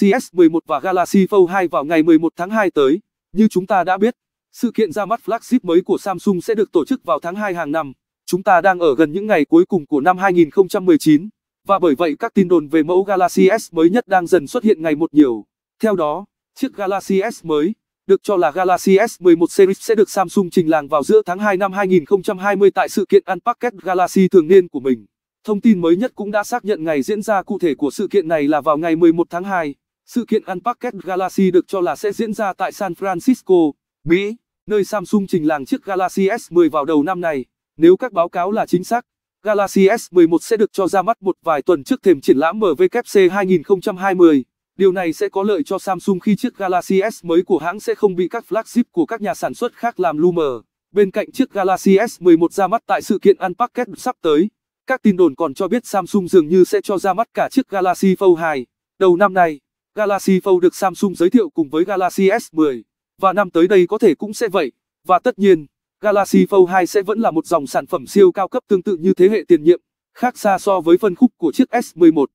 CES 11 và Galaxy Fold 2 vào ngày 11 tháng 2 tới. Như chúng ta đã biết, sự kiện ra mắt flagship mới của Samsung sẽ được tổ chức vào tháng 2 hàng năm. Chúng ta đang ở gần những ngày cuối cùng của năm 2019, và bởi vậy các tin đồn về mẫu Galaxy S mới nhất đang dần xuất hiện ngày một nhiều. Theo đó, chiếc Galaxy S mới, được cho là Galaxy S11 series sẽ được Samsung trình làng vào giữa tháng 2 năm 2020 tại sự kiện Unpacked Galaxy thường niên của mình. Thông tin mới nhất cũng đã xác nhận ngày diễn ra cụ thể của sự kiện này là vào ngày 11 tháng 2. Sự kiện Unpacked Galaxy được cho là sẽ diễn ra tại San Francisco, Mỹ, nơi Samsung trình làng chiếc Galaxy S10 vào đầu năm này. Nếu các báo cáo là chính xác, Galaxy S11 sẽ được cho ra mắt một vài tuần trước thềm triển lãm MWC 2020. Điều này sẽ có lợi cho Samsung khi chiếc Galaxy S mới của hãng sẽ không bị các flagship của các nhà sản xuất khác làm lu mờ. Bên cạnh chiếc Galaxy S11 ra mắt tại sự kiện Unpacked sắp tới, các tin đồn còn cho biết Samsung dường như sẽ cho ra mắt cả chiếc Galaxy Fold 2 đầu năm nay. Galaxy Fold được Samsung giới thiệu cùng với Galaxy S10, và năm tới đây có thể cũng sẽ vậy. Và tất nhiên, Galaxy Fold 2 sẽ vẫn là một dòng sản phẩm siêu cao cấp tương tự như thế hệ tiền nhiệm, khác xa so với phân khúc của chiếc S11.